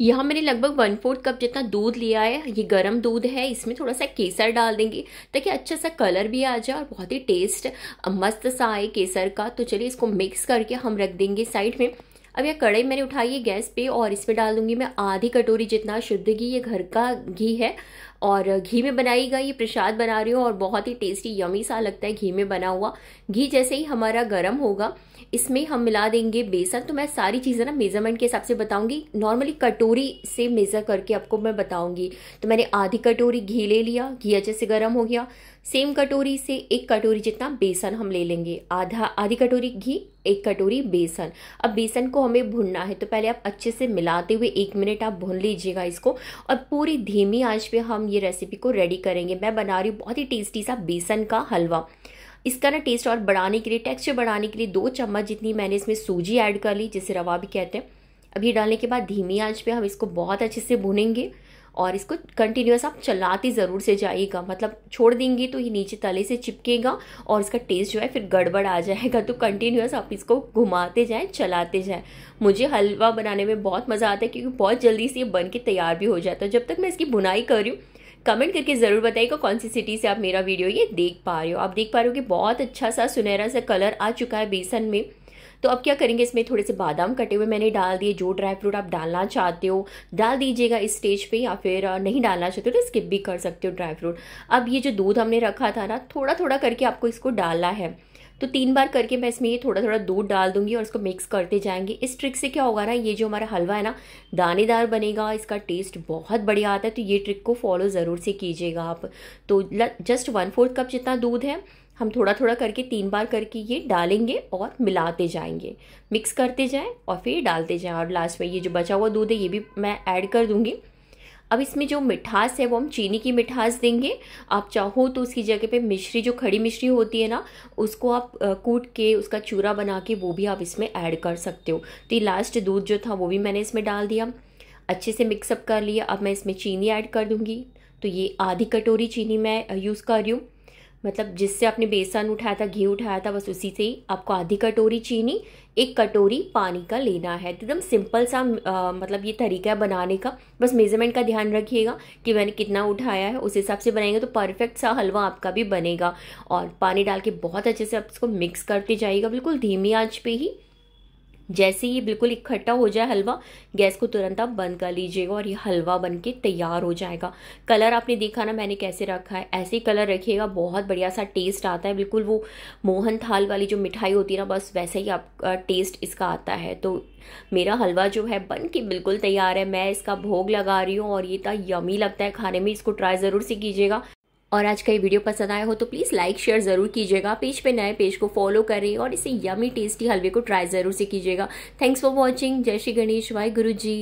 यहाँ मैंने लगभग वन फोर्थ कप जितना दूध लिया है ये गर्म दूध है इसमें थोड़ा सा केसर डाल देंगे ताकि अच्छा सा कलर भी आ जाए और बहुत ही टेस्ट मस्त सा आए केसर का तो चलिए इसको मिक्स करके हम रख देंगे साइड में अब यह कढ़ाई मैंने उठाई है गैस पे और इसमें डाल दूंगी मैं आधी कटोरी जितना शुद्ध घी ये घर का घी है और घी में बनाई गई ये प्रसाद बना रही हूँ और बहुत ही टेस्टी यमी सा लगता है घी में बना हुआ घी जैसे ही हमारा गर्म होगा इसमें हम मिला देंगे बेसन तो मैं सारी चीज़ें ना मेज़रमेंट के हिसाब से बताऊंगी नॉर्मली कटोरी से मेज़र करके आपको मैं बताऊंगी तो मैंने आधी कटोरी घी ले लिया घी अच्छे से गर्म हो गया सेम कटोरी से एक कटोरी जितना बेसन हम ले लेंगे आधा आधी कटोरी घी एक कटोरी बेसन अब बेसन को हमें भुनना है तो पहले आप अच्छे से मिलाते हुए एक मिनट आप भून लीजिएगा इसको और पूरी धीमी आँच पर हम ये रेसिपी को रेडी करेंगे मैं बना रही हूँ बहुत ही टेस्टी सा बेसन का हलवा इसका ना टेस्ट और बढ़ाने के लिए टेक्सचर बढ़ाने के लिए दो चम्मच जितनी मैंने इसमें सूजी ऐड कर ली जिसे रवा भी कहते हैं अभी डालने के बाद धीमी आंच पे हम इसको बहुत अच्छे से भुनेंगे और इसको कंटिन्यूस आप चलाते ज़रूर से जाइएगा मतलब छोड़ देंगे तो ये नीचे तले से चिपकेगा और इसका टेस्ट जो है फिर गड़बड़ आ जाएगा तो कंटिन्यूस आप इसको घुमाते जाएँ चलाते जाएँ मुझे हलवा बनाने में बहुत मज़ा आता है क्योंकि बहुत जल्दी से ये बन के तैयार भी हो जाता है जब तक मैं इसकी बुनाई कर रही हूँ कमेंट करके ज़रूर बताइएगा कौन सी सिटी से आप मेरा वीडियो ये देख पा रहे हो आप देख पा रहे हो कि बहुत अच्छा सा सुनहरा सा कलर आ चुका है बेसन में तो अब क्या करेंगे इसमें थोड़े से बादाम कटे हुए मैंने डाल दिए जो ड्राई फ्रूट आप डालना चाहते हो डाल दीजिएगा इस स्टेज पे या फिर नहीं डालना चाहते हो तो स्किप भी कर सकते हो ड्राई फ्रूट अब ये जो दूध हमने रखा था ना थोड़ा थोड़ा करके आपको इसको डालना है तो तीन बार करके मैं इसमें ये थोड़ा थोड़ा दूध डाल दूंगी और इसको मिक्स करते जाएंगे इस ट्रिक से क्या होगा ना ये जो हमारा हलवा है ना दानेदार बनेगा इसका टेस्ट बहुत बढ़िया आता है तो ये ट्रिक को फॉलो ज़रूर से कीजिएगा आप तो जस्ट वन फोर्थ कप जितना दूध है हम थोड़ा थोड़ा करके तीन बार करके ये डालेंगे और मिलाते जाएंगे मिक्स करते जाएँ और फिर डालते जाएँ और लास्ट में ये जो बचा हुआ दूध है ये भी मैं ऐड कर दूँगी अब इसमें जो मिठास है वो हम चीनी की मिठास देंगे आप चाहो तो उसकी जगह पे मिश्री जो खड़ी मिश्री होती है ना उसको आप कूट के उसका चूरा बना के वो भी आप इसमें ऐड कर सकते हो तो ये लास्ट दूध जो था वो भी मैंने इसमें डाल दिया अच्छे से मिक्सअप कर लिया अब मैं इसमें चीनी ऐड कर दूँगी तो ये आधी कटोरी चीनी मैं यूज़ कर रही हूँ मतलब जिससे आपने बेसन उठाया था घी उठाया था बस उसी से ही आपको आधी कटोरी चीनी एक कटोरी पानी का लेना है तो एकदम सिंपल सा आ, मतलब ये तरीका है बनाने का बस मेजरमेंट का ध्यान रखिएगा कि मैंने कितना उठाया है उस हिसाब से बनाएंगे तो परफेक्ट सा हलवा आपका भी बनेगा और पानी डाल के बहुत अच्छे से आप इसको मिक्स करते जाइएगा बिल्कुल धीमी आँच पर ही जैसे ही बिल्कुल इकट्ठा हो जाए हलवा गैस को तुरंत आप बंद कर लीजिएगा और ये हलवा बन के तैयार हो जाएगा कलर आपने देखा ना मैंने कैसे रखा है ऐसे ही कलर रखिएगा बहुत बढ़िया सा टेस्ट आता है बिल्कुल वो मोहन थाल वाली जो मिठाई होती है ना बस वैसे ही आपका टेस्ट इसका आता है तो मेरा हलवा जो है बन के बिल्कुल तैयार है मैं इसका भोग लगा रही हूँ और ये इतना यमी लगता है खाने में इसको ट्राई ज़रूर से कीजिएगा और आज का ये वीडियो पसंद आया हो तो प्लीज़ लाइक शेयर ज़रूर कीजिएगा पेज पे नए पेज को फॉलो करें और इसे यमी टेस्टी हलवे को ट्राई ज़रूर से कीजिएगा थैंक्स फॉर वॉचिंग जय श्री गणेश वाई गुरु जी